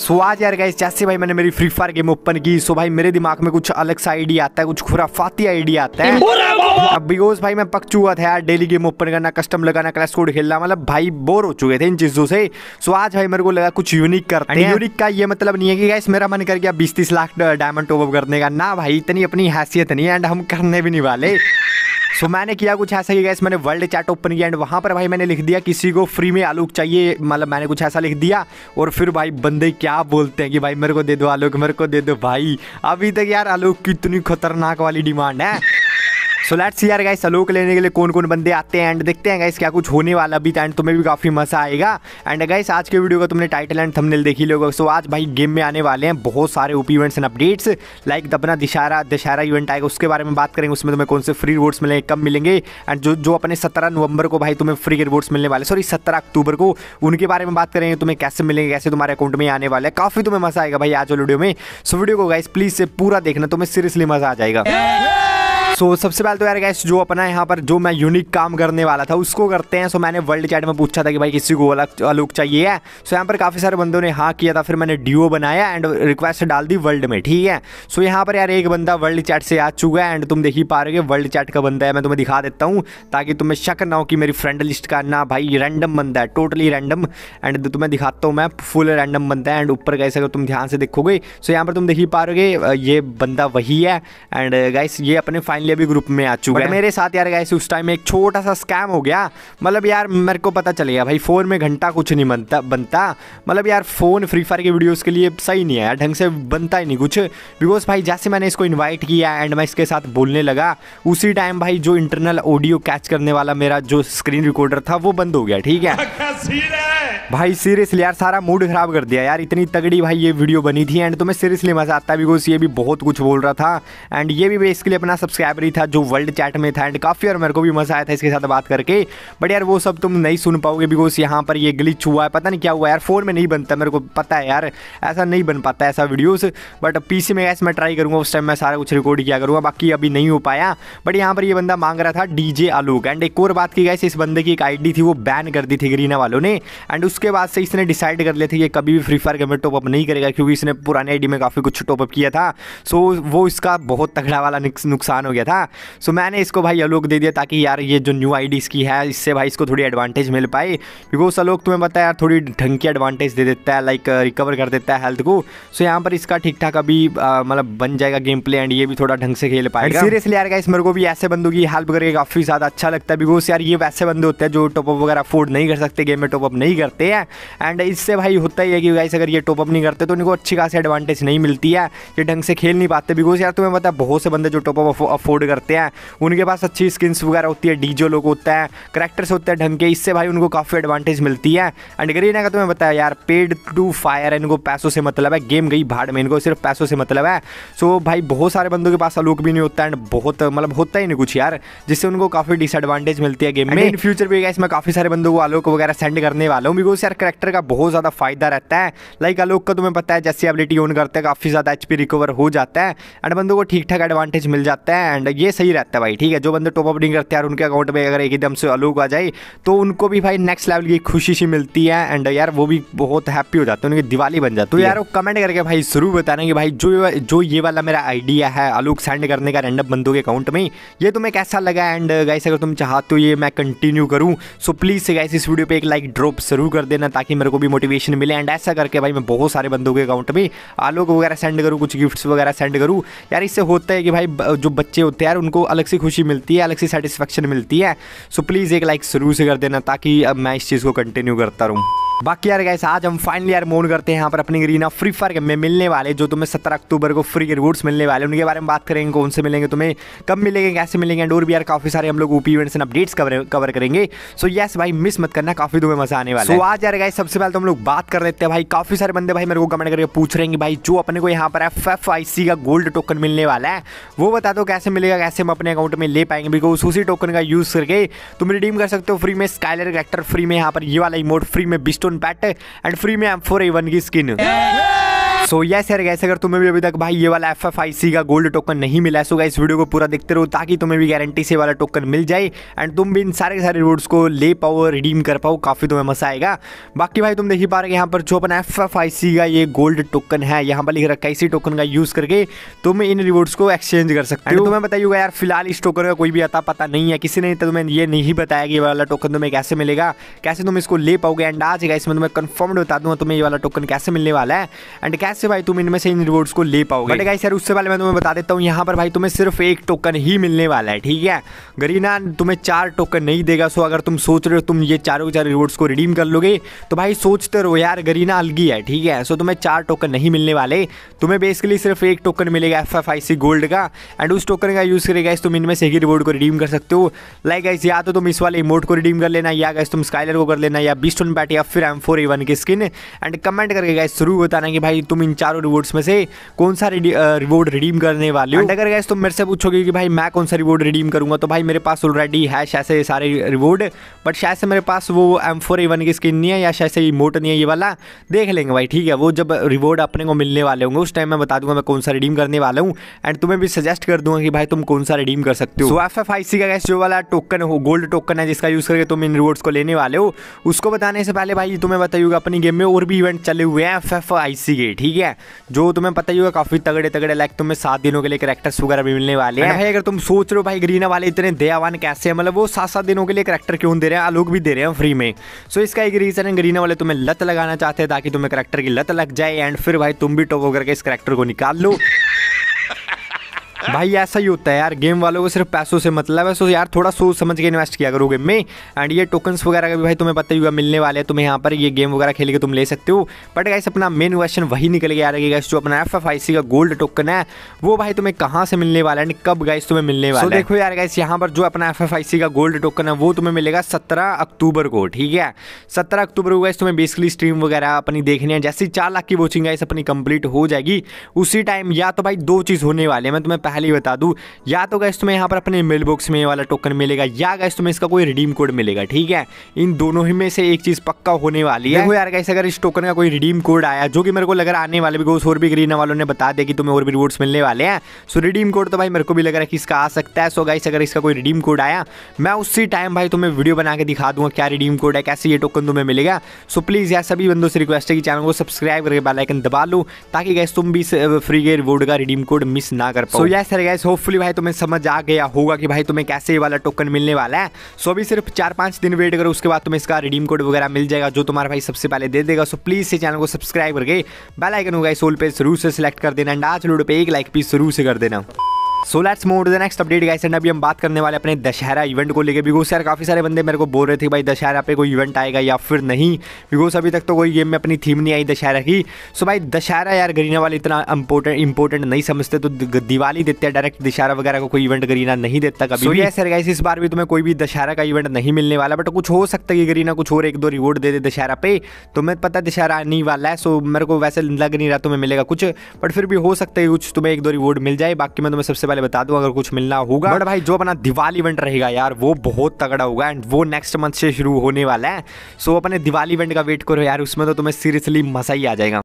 सो आज यार गाइस जैसे भाई मैंने मेरी फ्री फायर गेम ओपन की सो भाई मेरे दिमाग में कुछ अलग सा आइडिया आता है कुछ खुराफाती आइडिया आता है अब बिकॉज भाई मैं पक चुका था यार डेली गेम ओपन करना कस्टम लगाना क्लास कोड खेलना मतलब भाई बोर हो चुके थे इन चीजों से सो आज भाई मेरे को लगा कुछ यूनिक करते हैं यूनिक का ये मतलब नहीं है कि गाइस मेरा मन कर गया बीस तीस लाख डायमंड टॉप अप करने का ना भाई इतनी अपनी हैसियत नहीं एंड हम करने भी नहीं वाले सो मैंने किया कुछ ऐसा कि गैस मैंने वर्ल्ड चैट ओपन किया एंड वहाँ पर भाई मैंने लिख दिया किसी को फ्री में आलू चाहिए मतलब मैंने कुछ ऐसा लिख दिया और फिर भाई बंदे क्या बोलते हैं कि भाई मेरे को दे दो आलू मेरे को दे दो भाई अभी तक यार आलू कितनी खतरनाक वाली डिमांड है सो लेट्स यार गाइस सलो लेने के लिए कौन कौन बंदे आते हैं एंड देखते हैं गाइस क्या कुछ होने वाला भी था एंड तुम्हें भी काफ़ी मजा आएगा एंड गाइस आज के वीडियो का तुमने टाइटल एंड थंबनेल देखी लोग सो आज भाई गेम में आने वाले हैं बहुत सारे OP events and updates like दबना दिशारा दशहरा इवेंट आएगा उसके बारे में बात करेंगे उसमें तुम्हें कौन से फ्री रिवॉर्ड्स मिलेंगे कब मिलेंगे एंड जो जो अपने सत्रह नवंबर को भाई तुम्हें फ्री रिवॉर्ड्स मिलने वाले सॉरी सत्रह अक्टूबर को उनके बारे में बात करेंगे तुम्हें कैसे मिलेंगे कैसे तुम्हारे अकाउंट में आने वाले काफ़ी तुम्हें मजा आएगा भाई आज वीडियो में सो वीडियो को गाइस प्लीज़ से पूरा देखना तुम्हें सीरियसली मजा आ जाएगा सो सबसे पहले तो यार गैस जो अपना यहाँ पर जो मैं यूनिक काम करने वाला था उसको करते हैं सो मैंने वर्ल्ड चैट में पूछा था कि भाई किसी को अलग अलग चाहिए है सो यहाँ पर काफ़ी सारे बंदों ने हाँ किया था फिर मैंने डीओ बनाया एंड रिक्वेस्ट डाल दी वर्ल्ड में ठीक है सो यहाँ पर यार एक बंदा वर्ल्ड चैट से आ चुका है एंड तुम देख ही पा रहे हो वर्ल्ड चैट का बंदा है मैं तुम्हें दिखा देता हूँ ताकि तुम्हें शक ना हो कि मेरी फ्रेंड लिस्ट का ना भाई रैंडम बंदा है टोटली रैंडम एंड तुम्हें दिखाता हूँ मैं फुल रैंडम बंदा है एंड ऊपर गैस अगर तुम ध्यान से देखोगे सो यहाँ पर तुम देख ही पा रहे ये बंदा वही है एंड गैस ये अपने फाइनली लिए भी ग्रुप में आ चुका है मेरे साथ यार गैस उस टाइम एक छोटा सा स्कैम हो गया मतलब यार मेरे को पता चल गया भाई फ़ोन में घंटा कुछ नहीं बनता बनता मतलब यार फ़ोन फ्री फायर की वीडियोज़ के लिए सही नहीं है यार ढंग से बनता ही नहीं कुछ बिकॉज भाई जैसे मैंने इसको इन्वाइट किया एंड मैं इसके साथ बोलने लगा उसी टाइम भाई जो इंटरनल ऑडियो कैच करने वाला मेरा जो स्क्रीन रिकॉर्डर था वो बंद हो गया ठीक है भाई सीरियसली यार सारा मूड खराब कर दिया यार इतनी तगड़ी भाई ये वीडियो बनी थी एंड तुम्हें सीरियसली मज़ा आता बिकॉज ये भी बहुत कुछ बोल रहा था एंड ये भी इसके लिए अपना सब्सक्राइबर ही था जो वर्ल्ड चैट में था एंड काफ़ी और मेरे को भी मज़ा आया था इसके साथ बात करके बट यार वो सब तुम नहीं सुन पाओगे बिकॉज यहाँ पर ये ग्लिच हुआ है पता नहीं क्या हुआ यार फ़ोन में नहीं बनता मेरे को पता है यार ऐसा नहीं बन पाता ऐसा वीडियोज़ बट पीसी में ऐसे मैं ट्राई करूँगा उस टाइम मैं सारा कुछ रिकॉर्ड किया करूँगा बाकी अभी नहीं हो पाया बट यहाँ पर ये बंदा मांग रहा था डी आलोक एंड एक और बात की गई इस बंदे की एक आई थी वो बैन कर दी थी ग्रीना वालों ने एंड उस उसके बाद से इसने डिसाइड कर लिया था कि कभी भी फ्री फायर गेम में टॉपअप नहीं करेगा क्योंकि इसने पुराने आईडी में काफ़ी कुछ टॉपअप किया था सो वो इसका बहुत तगड़ा वाला नुकसान हो गया था सो मैंने इसको भाई अलोक दे दिया ताकि यार ये जो न्यू आई इसकी है इससे भाई इसको थोड़ी एडवांटेज मिल पाए बिकॉज अलोक तुम्हें पता है यार थोड़ी ढंग की एडवांटेज दे देता है लाइक रिकवर कर देता है हेल्थ को सो यहाँ पर इसका ठीक ठाक अभी मतलब बन जाएगा गेम प्ले एंड ये भी थोड़ा ढंग से खेल पाएगा सीरियसली यार इस मेरे को भी ऐसे बंदों की हेल्प करके काफ़ी ज़्यादा अच्छा लगता है बिकॉज यार ये वैसे बंदे होते हैं जो टॉपअप वगैरह अफोर्ड नहीं कर सकते गेम में टॉपअप नहीं करते ठीक है एंड इससे भाई होता ही है कि गाइस अगर ये टॉपअप नहीं करते तो इनको अच्छी खासी एडवांटेज नहीं मिलती है ये ढंग से खेल नहीं पाते बिकॉज यार तुम्हें पता है बहुत से बंदे जो टॉपअप अफोर्ड करते हैं उनके पास अच्छी स्किन्स वगैरह होती है डीजो लोग होता है करेक्टर्स होते हैं ढंग के इससे भाई उनको काफ़ी एडवांटेज मिलती है एंड गरीना का तुम्हें बताया यार पेड टू फायर इनको पैसों से मतलब है गेम गई भाड़ में इनको सिर्फ पैसों से मतलब है सो भाई बहुत सारे बंदों के पास अलूक भी नहीं होता एंड बहुत मतलब होता ही नहीं कुछ यार जिससे उनको काफ़ी डिसएडवांटेज मिलती है गेम में इन फ्यूचर भी इसमें काफ़ी सारे बंदों को आलोक वगैरह सेंड करने वाला हूँ बिकॉज उस यार करेक्टर का बहुत ज़्यादा फायदा रहता है लाइक अलोक का तुम्हें पता है जैसे एबिलिटी ऑन करते हैं काफ़ी ज़्यादा एच रिकवर हो जाता है एंड बंदों को ठीक ठाक एडवांटेज मिल जाता है एंड ये सही रहता है भाई ठीक है जो बंदे टॉपअप नहीं करते यार उनके अकाउंट में अगर एकदम से अलोक आ जाए तो उनको भी भाई नेक्स्ट लेवल की खुशी सी मिलती है एंड यार वो भी बहुत हैप्पी हो जाते हैं उनकी दिवाली बन जाती है तो यार वो कमेंट करके भाई जरूर बताना कि भाई जो जो ये वाला मेरा आइडिया है आलोक सेंड करने का रैंडम बंदों के अकाउंट में ये तुम्हें कैसा लगा एंड गाइस अगर तुम चाहते हो ये मैं कंटिन्यू करूँ सो प्लीज़ गाइस इस वीडियो पर एक लाइक ड्रॉप जरूर कर कर देना ताकि मेरे को भी मोटिवेशन मिले एंड ऐसा करके भाई मैं बहुत सारे बंदों के अकाउंट में आलोक वगैरह सेंड करूँ कुछ गिफ्ट्स वगैरह सेंड करूँ यार इससे होता है कि भाई जो बच्चे होते हैं यार उनको अलग सी खुशी मिलती है अलग सी सेटिस्फेक्शन मिलती है सो प्लीज़ एक लाइक शुरू से कर देना ताकि अब मैं इस चीज़ को कंटिन्यू करता रहूँ बाकी यार गैस आज हम फाइनली यार मोन करते हैं यहाँ पर अपनी ग्रीना फ्री फायर गेम में मिलने वाले जो तुम्हें 17 अक्टूबर को फ्री रिवॉर्ड्स मिलने वाले उनके बारे में बात करेंगे कौन से मिलेंगे तुम्हें कब मिलेंगे कैसे मिलेंगे एंड और भी यार काफी सारे हम लोग OP events and updates cover cover करेंगे सो so, यस yes, भाई मिस मत करना काफी तुम्हें मजा आने वाला आज यार गाइस सबसे पहले तो हम लोग बात कर लेते हैं भाई काफी सारे बंदे भाई मेरे को कमेंट करके पूछ रहे हैं भाई जो अपने को यहाँ पर एफ एफ आई सी का गोल्ड टोकन मिलने वाला है वो बता दो कैसे मिलेगा कैसे हम अपने अकाउंट में ले पाएंगे बिकॉज उसी टोकन का यूज करके तुम रिडीम कर सकते हो फ्री में स्काइलर एक्टर फ्री में यहाँ पर ये वाला इमोट फ्री में बिस्टोन पैट एंड फ्री में एम फोर की स्किन सो यस यार गैस अगर तुम्हें भी अभी तक भाई ये वाला एफ एफ आई सी का गोल्ड टोकन नहीं मिला है सो इस वीडियो को पूरा देखते रहो ताकि तुम्हें भी गारंटी से वाला टोकन मिल जाए एंड तुम भी इन सारे के सारे रिवॉर्ड्स को ले पाओ और रिडीम कर पाओ काफ़ी तुम्हें मजा आएगा बाकी भाई तुम देख ही पा रहे यहाँ पर जो अपना एफ एफ आई सी का ये गोल्ड टोकन है यहाँ पर लिख रखा है इसी टोकन का यूज़ करके तुम इन रिवॉर्ड्स को एक्सचेंज कर सकते हो तुम्हें बताइएगा यार फिलहाल इस टोकन का कोई भी अता पता नहीं है किसी ने तो तुम्हें ये नहीं बताया कि ये वाला टोकन तुम्हें कैसे मिलेगा कैसे तुम इसको ले पाओगे एंड आज इसमें तुम्हें कन्फर्म बता दूंगा तुम्हें ये वाला टोकन कैसे मिलने वाला है एंड कैसे से भाई तुम इनमें से इन रिवॉर्ड्स को ले पाओगे बट गाइस यार उससे पहले मैं तुम्हें बता देता हूँ यहाँ पर भाई तुम्हें सिर्फ एक टोकन ही मिलने वाला है ठीक है गरीना तुम्हें चार टोकन नहीं देगा सो अगर तुम सोच रहे हो तुम ये चारों चार रिवॉर्ड्स को रिडीम कर लोगे तो भाई सोचते रहो यार गरीना अलगी है ठीक है सो तुम्हें चार टोकन नहीं मिलने वाले तुम्हें बेसिकली सिर्फ एक टोकन मिलेगा F F I C gold का एंड उस टोकन का यूज़ करेगा तुम इनमें से ही रिवॉर्ड को रिडीम कर सकते हो लाइक गाइस या तो तुम इस वाले इमोट को रिडीम कर लेना या गाइस तुम स्काइलर को कर लेना या बीस्टोन बैट या फिर एम फोर ए वन की स्किन एंड कमेंट करके गाइस जरूर बताना कि भाई तुम इन चारों रिवॉर्ड्स में से कौन सा रिवॉर्ड रिडीम करने वाले हो अगर गैस तुम मेरे से पूछोगे कि भाई मैं कौन सा रिवॉर्ड रिडीम करूंगा तो भाई मेरे पास ऑलरेडी है शायद से सारे रिवॉर्ड बट शायद से मेरे पास वो एम फोर एवन की स्किन नहीं है या शायद से मोट नहीं है ये वाला देख लेंगे भाई ठीक है वो जब रिवॉर्ड अपने को मिलने वाले होंगे उस टाइम मैं बता दूंगा मैं कौन सा रिडीम करने वाला हूँ एंड तुम्हें भी सजेस्ट कर दूंगा कि भाई तुम कौन सा रिडीम कर सकते हो सो एफ एफ आई सी का गैस जो वाला टोकन हो गोल्ड टोकन है जिसका यूज़ करके तुम इन रिवॉर्ड्स को लेने वाले हो उसको बताने से पहले भाई तुम्हें बताइएगा अपनी गेम में और भी इवेंट चले हुए हैं एफ एफ आई सी के ठीक ठीक है जो तुम्हें पता ही होगा काफ़ी तगड़े तगड़े लाइक तुम्हें सात दिनों के लिए करेक्टर्स वगैरह भी मिलने वाले हैं भाई अगर तुम सोच रहे हो भाई ग्रीना वाले इतने दयावान कैसे हैं मतलब वो सात सात दिनों के लिए करेक्टर क्यों दे रहे हैं आलोक भी दे रहे हैं फ्री में सो इसका एक रीज़न है ग्रीना वाले तुम्हें लत लगाना चाहते हैं ताकि तुम्हें करेक्टर की लत लग जाए एंड फिर भाई तुम भी टॉप होकर इस करेक्टर को निकाल लो भाई ऐसा ही होता है यार गेम वालों को सिर्फ पैसों से मतलब है सो यार थोड़ा सोच समझ के इन्वेस्ट किया करो गेम में एंड ये टोकन्स वगैरह का भी भाई तुम्हें पता ही होगा मिलने वाले हैं तुम्हें यहाँ पर ये गेम वगैरह खेल के तुम ले सकते हो बट गाइस अपना मेन क्वेश्चन वही निकल गया रहेगा जो अपना एफ एफ आई सी का गोल्ड टोकन है वो भाई तुम्हें कहाँ से मिलने वाला है कब गाइस तुम्हें मिलने वाला देखो यार गाइस यहाँ पर जो अपना एफ एफ आई सी का गोल्ड टोकन है वो तुम्हें मिलेगा सत्रह अक्टूबर को ठीक है सत्रह अक्टूबर को गाइस तुम्हें बेसिकली स्ट्रीम वगैरह अपनी देखनी है जैसे चार लाख की वोचिंग गाइस अपनी कंप्लीट हो जाएगी उसी टाइम या तो भाई दो चीज़ होने वाले मैं तुम्हें पहले ही बता दूँ या तो गैस तुम्हें यहाँ पर अपने मेल बॉक्स में वाला टोकन मिलेगा या गैस तुम्हें इसका कोई रिडीम कोड मिलेगा ठीक है इन दोनों ही में से एक चीज़ पक्का होने वाली है देखो यार गैस अगर इस टोकन का कोई रिडीम कोड आया जो कि मेरे को लग रहा आने वाले बिकॉज और भी ग्रीन वालों ने बता दिया कि तुम्हें और भी रिवॉर्ड्स मिलने वाले हैं सो रिडीम कोड तो भाई मेरे को भी लग रहा है कि इसका आ सकता है सो गाइस अगर इसका कोई रिडीम कोड आया मैं उसी टाइम भाई तुम्हें वीडियो बना के दिखा दूंगा क्या रिडीम कोड है कैसे ये टोकन तुम्हें मिलेगा सो प्लीज़ यार सभी बंदों से रिक्वेस्ट है कि चैनल को सब्सक्राइब करके बेलाइकन दबा लो ताकि गैस तुम भी फ्री के रिवॉर्ड का रिडीम कोड मिस ना कर पाओ यार यस अरे गैस होपफुली भाई तुम्हें समझ आ गया होगा कि भाई तुम्हें कैसे ये वाला टोकन मिलने वाला है सो अभी सिर्फ चार पाँच दिन वेट करो उसके बाद तुम्हें इसका रिडीम कोड वगैरह मिल जाएगा जो तुम्हारा भाई सबसे पहले दे देगा सो प्लीज़ इस चैनल को सब्सक्राइब करके बेलाइकन होगा इस सोल पे जरूर से सिलेक्ट कर देना एंड आज लोड पर एक लाइक भी जरूर से कर देना so let's move the next update guys and अभी हम बात करने वाले अपने दशहरा इवेंट को लेके बिकॉज यार काफी सारे बंदे मेरे को बोल रहे थे भाई दशहरा पे कोई इवेंट आएगा या फिर नहीं बिकॉज अभी तक तो कोई गेम में अपनी थीम नहीं आई दशहरा की सो so भाई दशहरा यार गरीना वाले इतना इंपोर्टेंट इंपॉर्टेंट नहीं समझते तो दिवाली देते हैं डायरेक्ट दशहरा वगैरह को कोई इवेंट गरीना नहीं देता कभी so सर गाइस इस बार भी तुम्हें कोई भी दशहरा का इवेंट नहीं मिलने वाला बट कुछ हो सकता है कि गरीना कुछ और एक दो रिवॉर्ड दे दे दशहरा पे तो मैं पता दशहरा आने वाला है सो मेरे को वैसे लग नहीं रहा तुम्हें मिलेगा कुछ बट फिर भी हो सकता है कुछ तुम्हें एक दो रिवॉर्ड मिल जाए बाकी मैं तुम्हें सबसे पहले बता दूं अगर कुछ मिलना होगा बट भाई जो अपना दिवाली इवेंट रहेगा यार वो बहुत तगड़ा होगा एंड वो नेक्स्ट मंथ से शुरू होने वाला है सो अपने दिवाली इवेंट का वेट करो यार उसमें तो तुम्हें सीरियसली मजा ही आ जाएगा